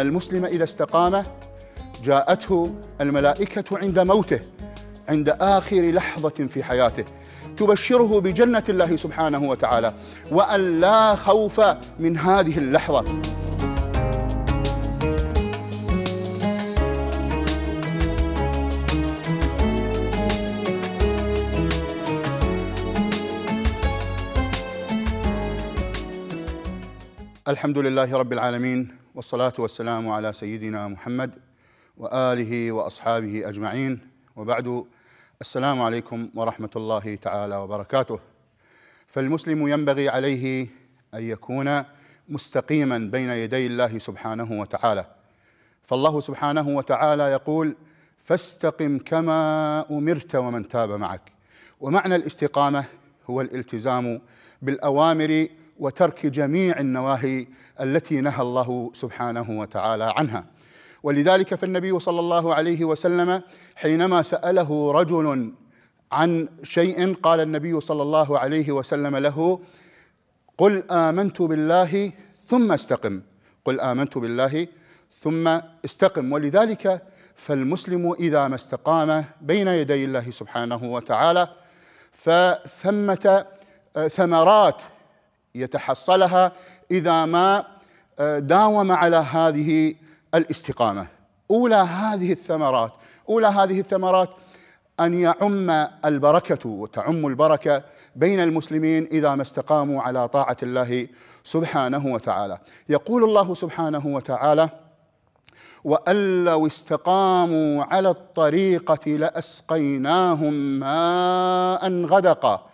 المسلم إذا استقام جاءته الملائكة عند موته عند آخر لحظة في حياته تبشره بجنة الله سبحانه وتعالى وأن لا خوف من هذه اللحظة الحمد لله رب العالمين والصلاة والسلام على سيدنا محمد وآله وأصحابه أجمعين وبعد السلام عليكم ورحمة الله تعالى وبركاته فالمسلم ينبغي عليه أن يكون مستقيما بين يدي الله سبحانه وتعالى فالله سبحانه وتعالى يقول فاستقم كما أمرت ومن تاب معك ومعنى الاستقامة هو الالتزام بالأوامر وترك جميع النواهي التي نهى الله سبحانه وتعالى عنها ولذلك فالنبي صلى الله عليه وسلم حينما ساله رجل عن شيء قال النبي صلى الله عليه وسلم له قل امنت بالله ثم استقم قل امنت بالله ثم استقم ولذلك فالمسلم اذا ما استقام بين يدي الله سبحانه وتعالى فثمه آه، ثمرات يتحصلها إذا ما آه، داوم على هذه الاستقامة أولى هذه الثمرات أولى هذه الثمرات أن يعم البركة وتعم البركة بين المسلمين إذا ما استقاموا على طاعة الله سبحانه وتعالى يقول الله سبحانه وتعالى وأن لو استقاموا على الطريقة لأسقيناهم ماء غدقا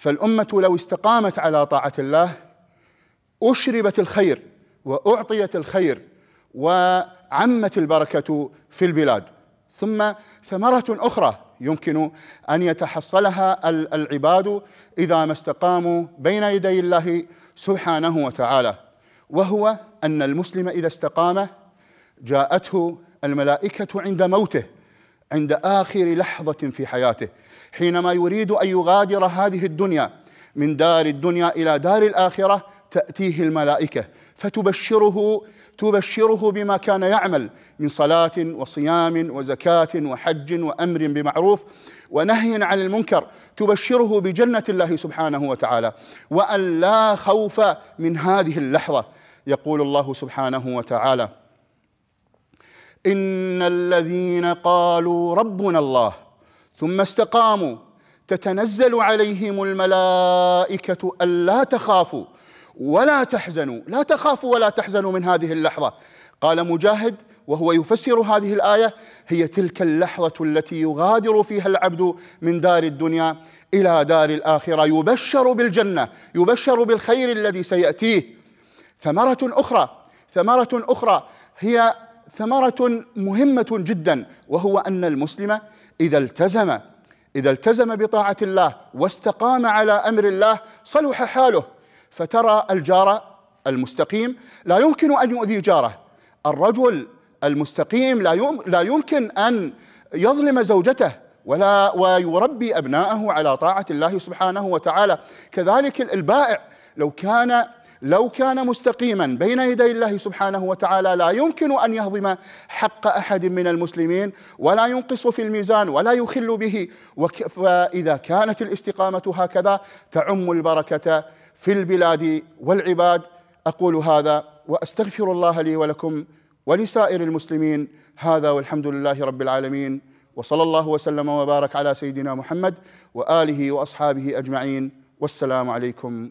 فالأمة لو استقامت على طاعة الله أشربت الخير وأعطيت الخير وعمت البركة في البلاد ثم ثمرة أخرى يمكن أن يتحصلها العباد إذا ما استقاموا بين يدي الله سبحانه وتعالى وهو أن المسلم إذا استقام جاءته الملائكة عند موته عند آخر لحظة في حياته حينما يريد أن يغادر هذه الدنيا من دار الدنيا إلى دار الآخرة تأتيه الملائكة فتبشره تبشره بما كان يعمل من صلاة وصيام وزكاة وحج وأمر بمعروف ونهي عن المنكر تبشره بجنة الله سبحانه وتعالى وأن لا خوف من هذه اللحظة يقول الله سبحانه وتعالى ان الذين قالوا ربنا الله ثم استقاموا تتنزل عليهم الملائكه الا تخافوا ولا تحزنوا لا تخافوا ولا تحزنوا من هذه اللحظه قال مجاهد وهو يفسر هذه الايه هي تلك اللحظه التي يغادر فيها العبد من دار الدنيا الى دار الاخره يبشر بالجنه يبشر بالخير الذي سياتيه ثمره اخرى ثمره اخرى هي ثمرة مهمة جدا وهو أن المسلم إذا التزم إذا التزم بطاعة الله واستقام على أمر الله صلح حاله فترى الجار المستقيم لا يمكن أن يؤذي جاره الرجل المستقيم لا, لا يمكن أن يظلم زوجته ولا ويربي أبناءه على طاعة الله سبحانه وتعالى كذلك البائع لو كان لو كان مستقيما بين يدي الله سبحانه وتعالى لا يمكن ان يهضم حق احد من المسلمين ولا ينقص في الميزان ولا يخل به فاذا كانت الاستقامه هكذا تعم البركه في البلاد والعباد اقول هذا واستغفر الله لي ولكم ولسائر المسلمين هذا والحمد لله رب العالمين وصلى الله وسلم وبارك على سيدنا محمد واله واصحابه اجمعين والسلام عليكم